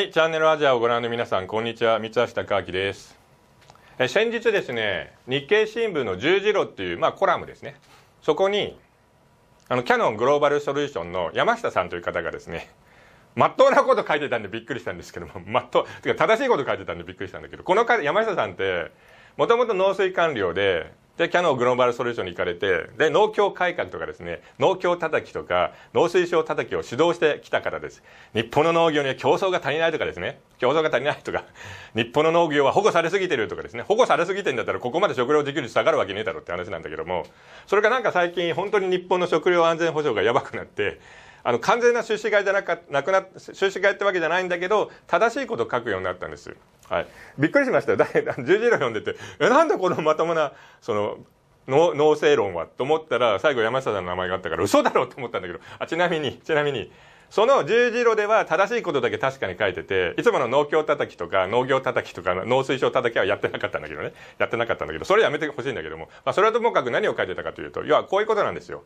はい、チャンネルアジアをご覧の皆さん、こんにちは。三橋貴明です。え先日ですね、日経新聞の十字路っていう、まあ、コラムですね。そこに、あの、キャノングローバルソリューションの山下さんという方がですね、まっとうなこと書いてたんでびっくりしたんですけども、まっとう、てか正しいこと書いてたんでびっくりしたんだけど、この山下さんって、もともと農水官僚で、で、キャノングローバルソリューションに行かれて、で、農協改革とかですね、農協叩きとか、農水省叩きを主導してきたからです。日本の農業には競争が足りないとかですね、競争が足りないとか、日本の農業は保護されすぎてるとかですね、保護されすぎてんだったらここまで食料自給率下がるわけねえだろって話なんだけども、それがなんか最近本当に日本の食料安全保障がやばくなって、あの完全な収支買じゃなく、なくな収支買ってわけじゃないんだけど正しいことを書くようになったんですはい。びっくりしましたよ。だ十字路読んでて、え、なんだこのまともな、その、農政論はと思ったら、最後山下さんの名前があったから嘘だろうと思ったんだけど、あ、ちなみに、ちなみに、その十字路では正しいことだけ確かに書いてて、いつもの農協叩きとか農業叩きとか農水省叩きはやってなかったんだけどね。やってなかったんだけど、それやめてほしいんだけども。まあ、それはともかく何を書いてたかというと、要はこういうことなんですよ。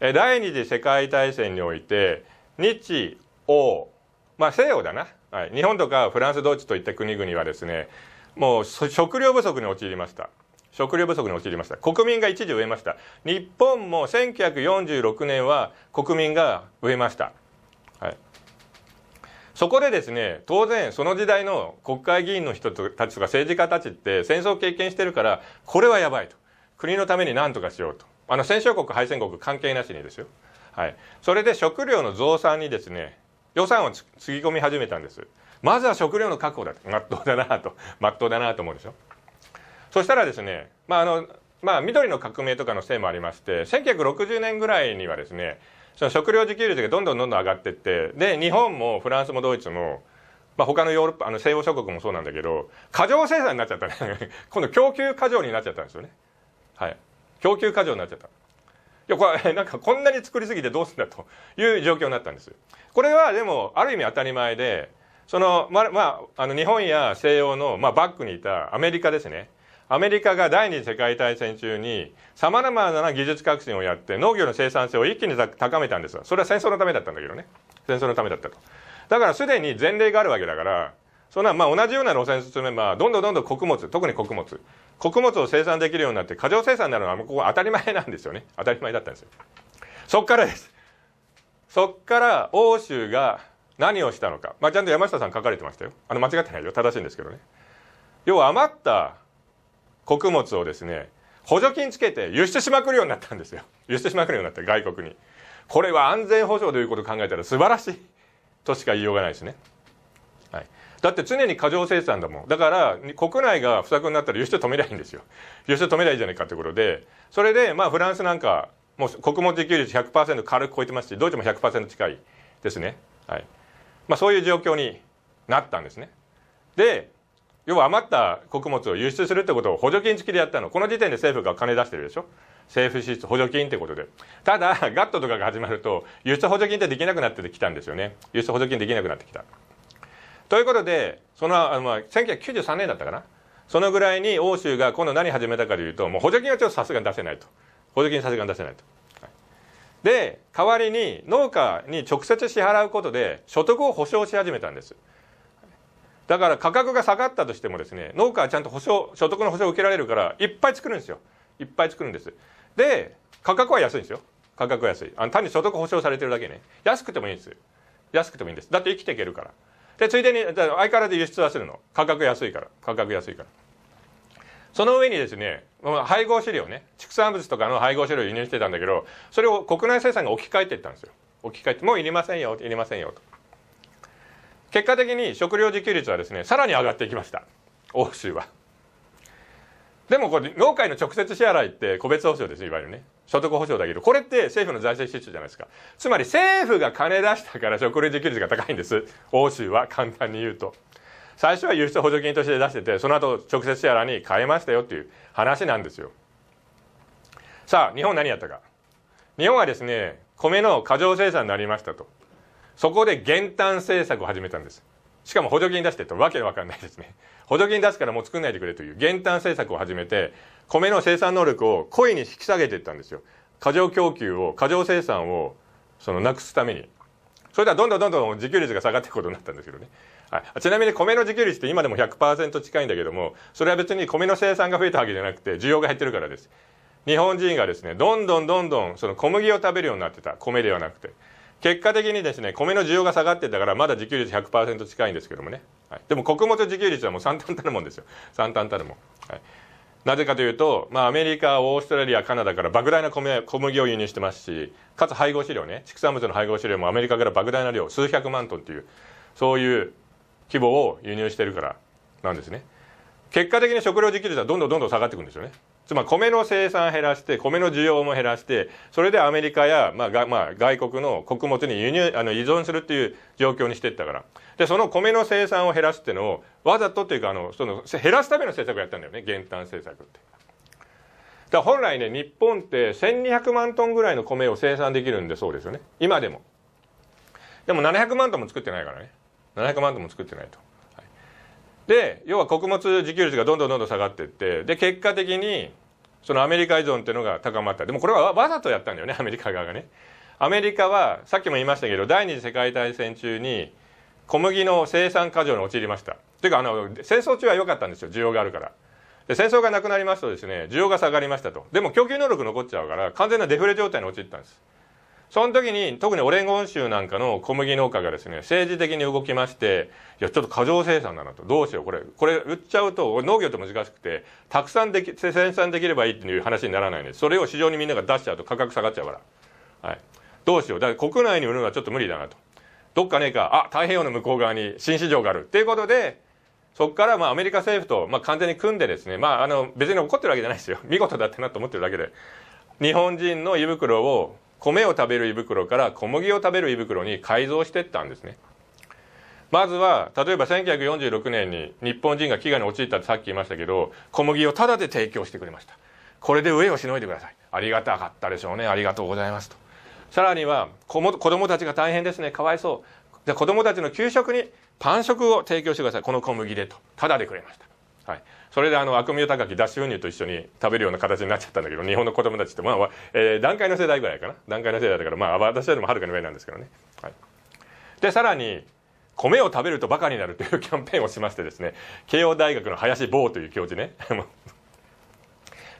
え、第二次世界大戦において、日、欧、まあ西洋だな。はい、日本とかフランスドイツといった国々はですねもう食料不足に陥りました食料不足に陥りました国民が一時増えました日本も1946年は国民が増えました、はい、そこでですね当然その時代の国会議員の人たちとか政治家たちって戦争を経験してるからこれはやばいと国のために何とかしようとあの戦勝国敗戦国関係なしにですよはいそれで食料の増産にですね予算をつぎ込み始めたんです。まずは食料の確保だまっとうだなと、まっとうだなと思うでしょ。そしたらですね、まあ、あの、まあ、緑の革命とかのせいもありまして、1960年ぐらいにはですね、その食料自給率がどんどんどんどん上がっていって、で、日本もフランスもドイツも、まあ、他のヨーロッパ、あの西欧諸国もそうなんだけど、過剰生産になっちゃったね。今度供給過剰になっちゃったんですよね。はい。供給過剰になっちゃった。いや、これ、なんかこんなに作りすぎてどうすんだという状況になったんです。これはでも、ある意味当たり前で、その、ま、まあ、あの、日本や西洋の、まあ、バックにいたアメリカですね。アメリカが第二次世界大戦中に様々な技術革新をやって農業の生産性を一気に高めたんですそれは戦争のためだったんだけどね。戦争のためだったと。だからすでに前例があるわけだから、そんな、まあ同じような路線進めば、どんどんどんどん穀物、特に穀物、穀物を生産できるようになって過剰生産になるのはもうここ当たり前なんですよね。当たり前だったんですよ。そっからです。そっから欧州が何をしたのか。まあちゃんと山下さん書かれてましたよ。あの間違ってないよ。正しいんですけどね。要は余った穀物をですね、補助金つけて輸出しまくるようになったんですよ。輸出しまくるようになった外国に。これは安全保障ということを考えたら素晴らしいとしか言いようがないですね。だって常に過剰生産だもん。だから、国内が不作になったら輸出止めりゃいいんですよ。輸出止めりゃいいじゃないかってことで、それで、まあ、フランスなんか、もう穀物自給率100%軽く超えてますし、ドイツも100%近いですね。はい。まあ、そういう状況になったんですね。で、要は余った穀物を輸出するってことを補助金付きでやったの。この時点で政府が金出してるでしょ。政府支出補助金ってことで。ただ、ガットとかが始まると、輸出補助金ってできなくなってきたんですよね。輸出補助金できなくなってきた。ということで、その、あまあ、1993年だったかな。そのぐらいに欧州が今度何始めたかというと、もう補助金はちょっとさすがに出せないと。補助金さすがに出せないと。はい、で、代わりに農家に直接支払うことで所得を保障し始めたんです。だから価格が下がったとしてもですね、農家はちゃんと保証、所得の保証を受けられるから、いっぱい作るんですよ。いっぱい作るんです。で、価格は安いんですよ。価格は安い。あの単に所得保証されてるだけね。安くてもいいんです。安くてもいいんです。だって生きていけるから。で、ついでに、相変わらず輸出はするの。価格安いから。価格安いから。その上にですね、配合飼料ね、畜産物とかの配合飼料を輸入してたんだけど、それを国内生産が置き換えていったんですよ。置き換えて、もういりませんよ、いりませんよと。結果的に食料自給率はですね、さらに上がっていきました。欧州は。でもこれ農家の直接支払いって個別保障ですいわゆるね所得保障だけどこれって政府の財政支出じゃないですかつまり政府が金出したから食料自給率が高いんです欧州は簡単に言うと最初は輸出補助金として出しててその後直接支払いに変えましたよっていう話なんですよさあ日本何やったか日本はですね米の過剰生産になりましたとそこで減反政策を始めたんですしかも補助金出してとわけわかんないですね。補助金出すからもう作んないでくれという減反政策を始めて、米の生産能力を故意に引き下げていったんですよ。過剰供給を、過剰生産を、その、なくすために。それではどんどんどんどん自給率が下がっていくことになったんですけどね。はい、ちなみに米の自給率って今でも100%近いんだけども、それは別に米の生産が増えたわけじゃなくて、需要が減ってるからです。日本人がですね、どんどんどんどんその小麦を食べるようになってた。米ではなくて。結果的にですね、米の需要が下がってたから、まだ自給率100%近いんですけどもね。はい、でも穀物自給率はもう三端たるもんですよ。三端たるもん。はい、なぜかというと、まあ、アメリカ、オーストラリア、カナダから莫大な米小麦を輸入してますし、かつ配合飼料ね、畜産物の配合飼料もアメリカから莫大な量、数百万トンっていう、そういう規模を輸入してるからなんですね。結果的に食料自給率はどんどんどんどん下がっていくんですよね。つまり米の生産減らして、米の需要も減らして、それでアメリカや、まあがまあ、外国の穀物に輸入、あの依存するっていう状況にしていったから。で、その米の生産を減らすっていうのを、わざとっていうか、あの、その、減らすための政策をやったんだよね。減反政策って。だ本来ね、日本って1200万トンぐらいの米を生産できるんでそうですよね。今でも。でも700万トンも作ってないからね。700万トンも作ってないと。で要は穀物自給率がどんどんどんどん下がっていってで結果的にそのアメリカ依存っていうのが高まったでもこれはわざとやったんだよねアメリカ側がね。アメリカはさっきも言いましたけど第二次世界大戦中に小麦の生産過剰に陥りました。というかあの戦争中は良かったんですよ需要があるから。で戦争がなくなりますとですね需要が下がりましたと。でも供給能力残っちゃうから完全なデフレ状態に陥ったんです。その時に、特にオレゴン州なんかの小麦農家がですね、政治的に動きまして、いや、ちょっと過剰生産だなと。どうしよう、これ。これ売っちゃうと、農業って難しくて、たくさんでき、生産できればいいっていう話にならないんです。それを市場にみんなが出しちゃうと価格下がっちゃうから。はい。どうしよう。だから国内に売るのはちょっと無理だなと。どっかねえか、あ、太平洋の向こう側に新市場がある。っていうことで、そこからまあアメリカ政府とまあ完全に組んでですね、まああの別に怒ってるわけじゃないですよ。見事だってなと思ってるだけで。日本人の胃袋を米を食べる胃袋から小麦を食べる胃袋に改造していったんですね。まずは、例えば1946年に日本人が飢餓に陥ったってさっき言いましたけど、小麦をタダで提供してくれました。これで飢えをしのいでください。ありがたかったでしょうね。ありがとうございますと。さらには、子も子供たちが大変ですね。かわいそう。じゃ子供たちの給食にパン食を提供してください。この小麦でと。タダでくれました。はい、それであの悪名高き脱脂粉乳と一緒に食べるような形になっちゃったんだけど日本の子供たちって、まあえー、段階の世代ぐらいかな段階の世代だから、まあ、私よりもはるかに上なんですけどね、はい、でさらに米を食べるとバカになるというキャンペーンをしましてですね慶応大学の林坊という教授ね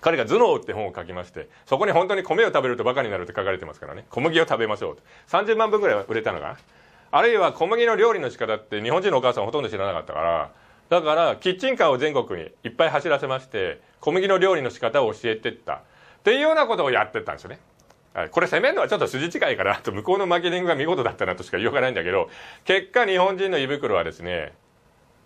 彼が「頭脳」って本を書きましてそこに本当に米を食べるとバカになるって書かれてますからね小麦を食べましょうと30万分ぐらい売れたのかなあるいは小麦の料理の仕方って日本人のお母さんほとんど知らなかったからだからキッチンカーを全国にいっぱい走らせまして小麦の料理の仕方を教えてったっていうようなことをやってたんですよね。これ攻めるのはちょっと筋違いかなと向こうのマーケティングが見事だったなとしか言いようがないんだけど結果日本人の胃袋はですね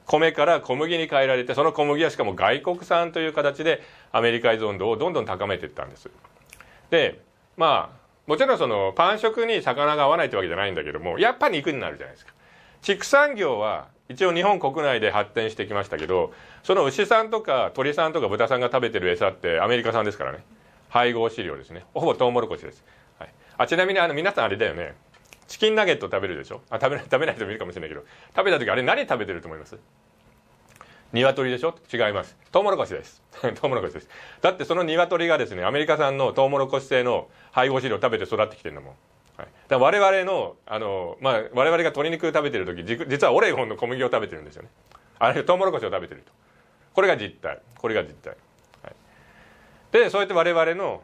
米から小麦に変えられてその小麦はしかも外国産という形でアメリカ依存度をどんどん高めていったんです。でまあもちろんそのパン食に魚が合わないってわけじゃないんだけどもやっぱり肉になるじゃないですか。畜産業は一応日本国内で発展してきましたけど、その牛さんとか鳥さんとか豚さんが食べてる餌ってアメリカ産ですからね。配合飼料ですね。ほぼトウモロコシです。はい、あちなみにあの皆さんあれだよね。チキンナゲット食べるでしょあ食べ食べない人もいるかもしれないけど、食べた時あれ何食べてると思います鶏でしょ違います。トウモロコシです。トウモロコシです。だってその鶏がですね、アメリカ産のトウモロコシ製の配合飼料を食べて育ってきてるんだもん。だ我々の、あの、まあ、我々が鶏肉食べてる時、実はオレゴンの小麦を食べてるんですよね。あれ、トウモロコシを食べてると。これが実態。これが実態。はい、で、そうやって我々の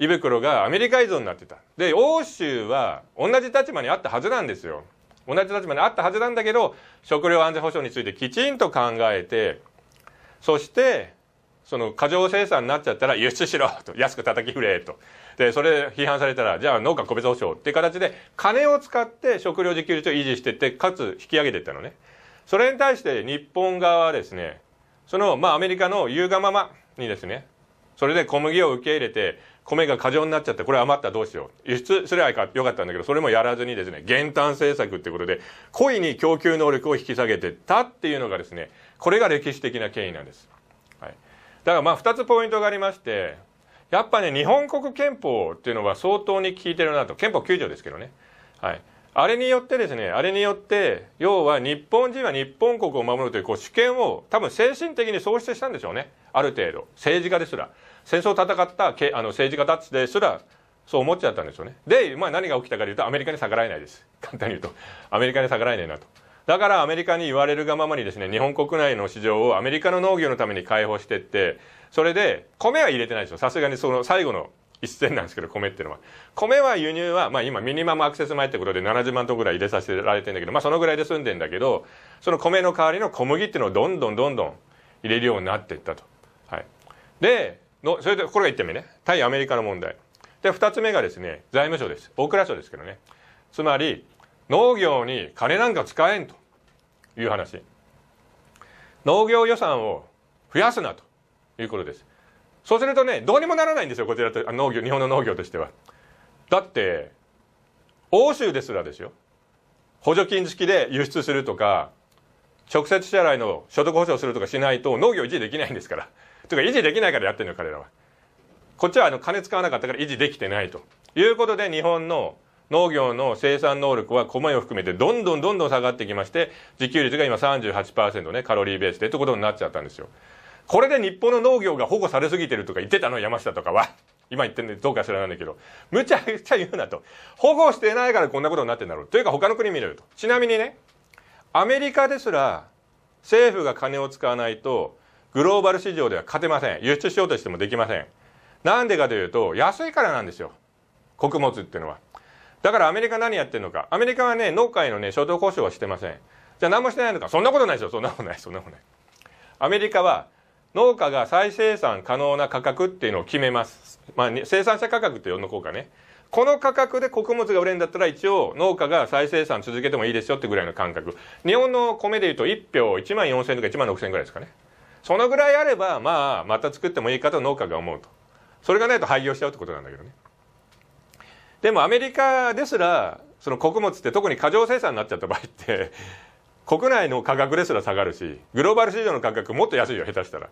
胃袋がアメリカ依存になってた。で、欧州は同じ立場にあったはずなんですよ。同じ立場にあったはずなんだけど、食料安全保障についてきちんと考えて、そして、その過剰生産になっちゃったら 輸出しろと安く叩き触れとでそれ批判されたらじゃあ農家個別保障っていう形で金を使って食料自給率を維持してってかつ引き上げていったのねそれに対して日本側はですねそのまあアメリカの言うがままにですねそれで小麦を受け入れて米が過剰になっちゃってこれ余ったらどうしよう輸出すればよかったんだけどそれもやらずにですね減反政策っていうことで故意に供給能力を引き下げてたっていうのがですねこれが歴史的な経緯なんです。だからまあ2つポイントがありまして、やっぱね、日本国憲法っていうのは相当に効いてるなと。憲法9条ですけどね。はい。あれによってですね、あれによって、要は日本人は日本国を守るというこう主権を多分精神的に喪失したんでしょうね。ある程度。政治家ですら。戦争を戦ったけあの政治家たちですら、そう思っちゃったんですよね。で、まあ何が起きたかというと、アメリカに逆らえないです。簡単に言うと。アメリカに逆らえないなと。だからアメリカに言われるがままにですね、日本国内の市場をアメリカの農業のために開放してって、それで、米は入れてないですよ。さすがにその最後の一戦なんですけど、米っていうのは。米は輸入は、まあ今ミニマムアクセス前ってことで70万トンぐらい入れさせられてんだけど、まあそのぐらいで済んでんだけど、その米の代わりの小麦っていうのをどんどんどんどん入れるようになっていったと。はい。で、のそれで、これが1点目ね。対アメリカの問題。で、2つ目がですね、財務省です。大蔵省ですけどね。つまり、農業に金なんか使えんという話。農業予算を増やすなということです。そうするとね、どうにもならないんですよ、こちらと、農業、日本の農業としては。だって、欧州ですらですよ。補助金付きで輸出するとか、直接支払いの所得保障するとかしないと農業維持できないんですから。というか維持できないからやってるのよ、彼らは。こっちはあの金使わなかったから維持できてないと。いうことで日本の農業の生産能力は米を含めてどんどんどんどん下がってきまして、自給率が今38%ね、カロリーベースでってことになっちゃったんですよ。これで日本の農業が保護されすぎてるとか言ってたの山下とかは。今言ってんでどうか知らないんだけど、むちゃくちゃ言うなと。保護してないからこんなことになってんだろう。というか他の国見れると。ちなみにね、アメリカですら政府が金を使わないとグローバル市場では勝てません。輸出しようとしてもできません。なんでかというと安いからなんですよ。穀物っていうのは。だからアメリカ何やってるのか。アメリカはね、農家へのね、所得交渉はしてません。じゃあ何もしてないのか。そんなことないですよ。そんなことない。そんなことない。アメリカは農家が再生産可能な価格っていうのを決めます。まあ、生産者価格って呼んどこうかね。この価格で穀物が売れるんだったら一応農家が再生産続けてもいいですよってぐらいの感覚。日本の米で言うと1票1万4000とか1万6000ぐらいですかね。そのぐらいあれば、まあ、また作ってもいいかと農家が思うと。それがないと廃業しちゃうってことなんだけどね。でもアメリカですら、その穀物って特に過剰生産になっちゃった場合って、国内の価格ですら下がるし、グローバル市場の価格もっと安いよ、下手したら。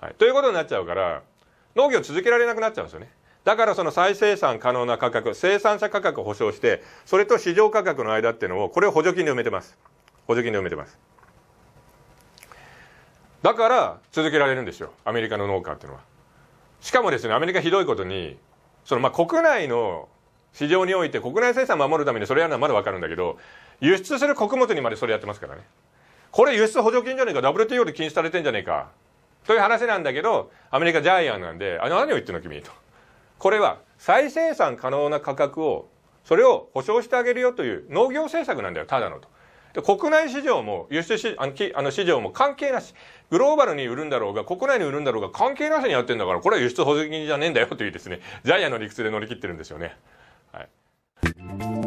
はい。ということになっちゃうから、農業続けられなくなっちゃうんですよね。だからその再生産可能な価格、生産者価格を保証して、それと市場価格の間っていうのを、これを補助金で埋めてます。補助金で埋めてます。だから続けられるんですよ、アメリカの農家っていうのは。しかもですね、アメリカひどいことに、そのまあ国内の市場において国内生産を守るためにそれやるのはまだわかるんだけど、輸出する穀物にまでそれやってますからね。これ輸出補助金じゃねえか、WTO で禁止されてんじゃねえか。という話なんだけど、アメリカジャイアンなんで、あ、の何を言ってんの君と。これは再生産可能な価格を、それを保証してあげるよという農業政策なんだよ、ただのと。で国内市場も輸出しあのあの市場も関係なし。グローバルに売るんだろうが、国内に売るんだろうが関係なしにやってんだから、これは輸出補助金じゃねえんだよというですね、ジャイアンの理屈で乗り切ってるんですよね。All right.